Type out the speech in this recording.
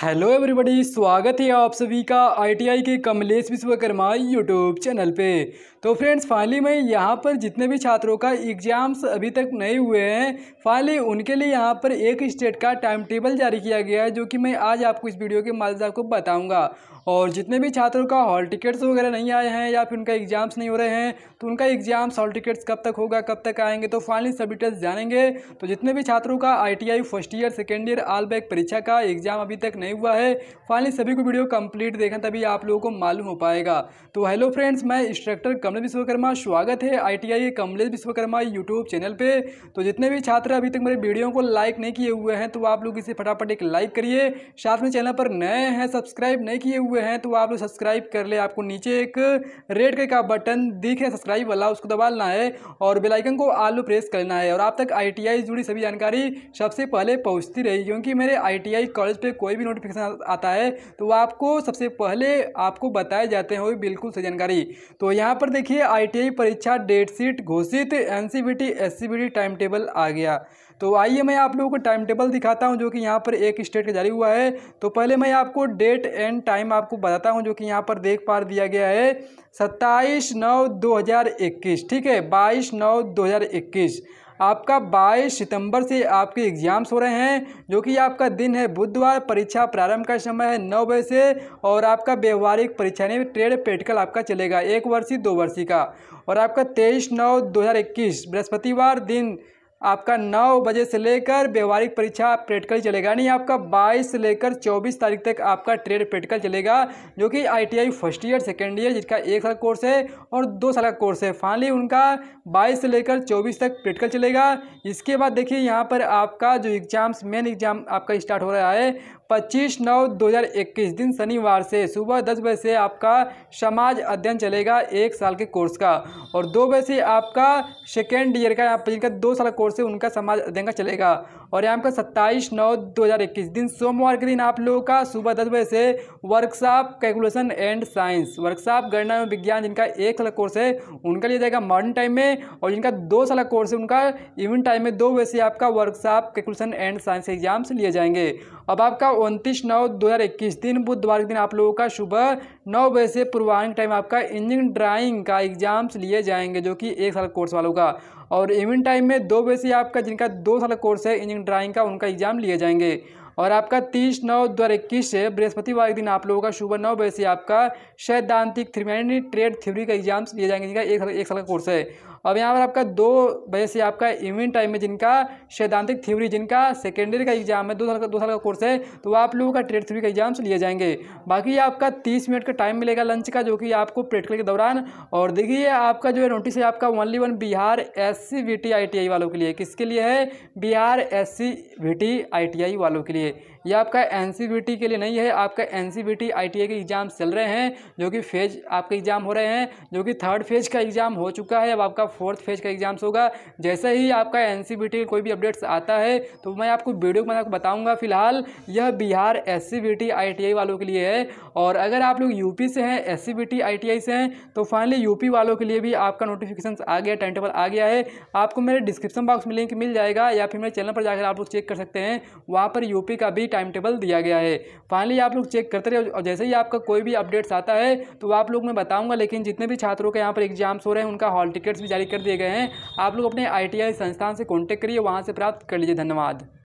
hello everybody स्वागत है आप सभी का आईटीआई के कमलेश विश्वकर्मा यूट्यूब चैनल पे तो फ्रेंड्स फाइनली मैं यहाँ पर जितने भी छात्रों का एग्ज़ाम्स अभी तक नहीं हुए हैं फाइनली उनके लिए यहाँ पर एक स्टेट का टाइम टेबल जारी किया गया है जो कि मैं आज आपको इस वीडियो के माध्यम से आपको बताऊँगा और जितने भी छात्रों का हॉल टिकट्स वगैरह नहीं आए हैं या फिर उनका एग्ज़ाम्स नहीं हो रहे हैं तो उनका एग्ज़ाम्स हॉल टिकट्स कब तक होगा कब तक आएंगे तो फाइनली सभी टेस्ट जानेंगे तो जितने भी छात्रों का I first year second year all back परीक्षा का एग्ज़ाम अभी तक नहीं हुआ है फाइनली सभी को वीडियो कंप्लीट देखना तभी आप लोगों को मालूम हो पाएगा तो हेलो फ्रेंड्स मैं इंस्ट्रक्टर कमलेश विश्वकर्मा स्वागत है I T I Kamlesh Vishwakarma YouTube channel पर तो जितने भी छात्र अभी तक मेरे वीडियो को लाइक नहीं किए हुए हैं तो आप लोग इसे फटाफट एक लाइक करिए साथ में चैनल पर नए हैं सब्सक्राइब नहीं किए हुए हुए हैं तो आप लोग सब्सक्राइब कर ले आपको नीचे एक रेड कलर का बटन दिख रहा है सब्सक्राइब वाला उसको दबाना है और बेलाइकन को आलू प्रेस करना है और आप तक आई टी आई जुड़ी सभी जानकारी सबसे पहले पहुँचती रही क्योंकि मेरे आई टी आई कॉलेज पर कोई भी नोटिफिकेशन आता है तो आपको सबसे पहले आपको बताए जाते हैं वही बिल्कुल सही जानकारी तो यहाँ पर देखिए आई परीक्षा डेट शीट घोषित N C B T S C B T time table आ गया तो आइए मैं आप लोगों को टाइम टेबल दिखाता हूँ जो कि यहाँ पर एक स्टेट का जारी हुआ है तो पहले मैं आपको डेट एंड टाइम आपको बताता हूँ जो कि यहाँ पर देख पा दिया गया है सत्ताईस नौ दो हज़ार इक्कीस ठीक है बाईस नौ दो हज़ार इक्कीस आपका 22 सितंबर से आपके एग्ज़ाम्स हो रहे हैं जो कि आपका दिन है बुधवार परीक्षा प्रारंभ का समय है नौ बजे से और आपका व्यवहारिक परीक्षा नहीं ट्रेड पेटकल आपका चलेगा एक वर्षीय दो वर्षीय का और आपका 23 नौ 2021 बृहस्पतिवार दिन आपका नौ बजे से लेकर व्यवहारिक परीक्षा प्रैक्टिकल चलेगा यानी आपका बाईस से लेकर चौबीस तारीख तक आपका ट्रेड प्रैक्टिकल चलेगा जो कि ITI first year second year जिसका एक साल कोर्स है और दो साल का कोर्स है फाइनली उनका बाईस से लेकर चौबीस तक प्रैक्टिकल चलेगा इसके बाद देखिए यहाँ पर आपका जो एग्ज़ाम्स मेन एग्ज़ाम आपका स्टार्ट हो रहा है पच्चीस नौ दो दिन शनिवार से सुबह दस बजे से आपका समाज अध्ययन चलेगा एक साल के कोर्स का और दो बजे से आपका सेकेंड ईयर का यहाँ पर दो साल का ओर से उनका समाज अध्ययन चलेगा और यहाँ पर सत्ताईस नौ दो हज़ार इक्कीस दिन सोमवार के दिन आप लोगों का सुबह दस बजे से workshop calculation and science workshop गणना एवं विज्ञान जिनका एक साल कोर्स है उनका लिया जाएगा मॉर्निंग टाइम में और जिनका दो साल कोर्स है उनका इवनिंग टाइम में दो बजे से आपका workshop calculation and science exams लिए जाएंगे अब आपका उनतीस नौ दो दिन बुधवार के दिन आप लोगों का सुबह नौ बजे से पूर्वाहन टाइम आपका इंजन ड्राइंग का एग्ज़ाम्स लिए जाएंगे जो कि एक साल कोर्स वालों का और इवनिंग टाइम में दो बजे से आपका जिनका दो साल कोर्स है इंजन ड्राइंग का उनका एग्ज़ाम लिए जाएंगे और आपका तीस नौ दो हज़ार इक्कीस से बृहस्पतिवार दिन आप लोगों का सुबह नौ बजे से आपका सैद्धांतिक थ्री ट्रेड थ्योरी का एग्जाम्स लिए जाएंगे जिनका एक साल एक साल का कोर्स है अब यहाँ पर आपका दो बजे से आपका इवनिंग टाइम में जिनका सैद्धांतिक थ्योरी जिनका सेकेंडरी का एग्जाम है दो साल का दो साल का कोर्स है तो आप लोगों का ट्रेड थ्योरी का एग्जाम्स लिए जाएंगे बाकी आपका तीस मिनट का टाइम मिलेगा लंच का जो कि आपको प्रैक्टिकल के दौरान और देखिए आपका जो है नोटिस है आपका only one Bihar S C वालों के लिए किसके लिए है बिहार एस सी वालों के लिए che ये आपका एन के लिए नहीं है आपका एन सी बी के एग्ज़ाम चल रहे हैं जो कि फेज आपके एग्ज़ाम हो रहे हैं जो कि थर्ड फेज का एग्ज़ाम हो चुका है अब आपका फोर्थ फेज का एग्ज़ाम्स होगा जैसे ही आपका एन सी कोई भी अपडेट्स आता है तो मैं आपको वीडियो में आपको बताऊँगा फिलहाल यह बिहार एस सी बी वालों के लिए है और अगर आप लोग यूपी से हैं एस सी बी से हैं तो फाइनली यूपी वालों के लिए भी आपका नोटिफिकेशन आ गया टाइम टेबल आ गया है आपको मेरे डिस्क्रिप्शन बॉक्स में लिंक मिल जाएगा या फिर मेरे चैनल पर जाकर आप लोग चेक कर सकते हैं वहाँ पर यूपी का भी टाइम टेबल दिया गया है फाइनली आप लोग चेक करते रहे और जैसे ही आपका कोई भी अपडेट्स आता है तो आप लोग मैं बताऊंगा लेकिन जितने भी छात्रों के यहाँ पर एग्जाम्स हो रहे हैं उनका हॉल टिकट्स भी जारी कर दिए गए हैं आप लोग अपने आई संस्थान से कॉन्टैक्ट करिए वहाँ से प्राप्त कर लीजिए धन्यवाद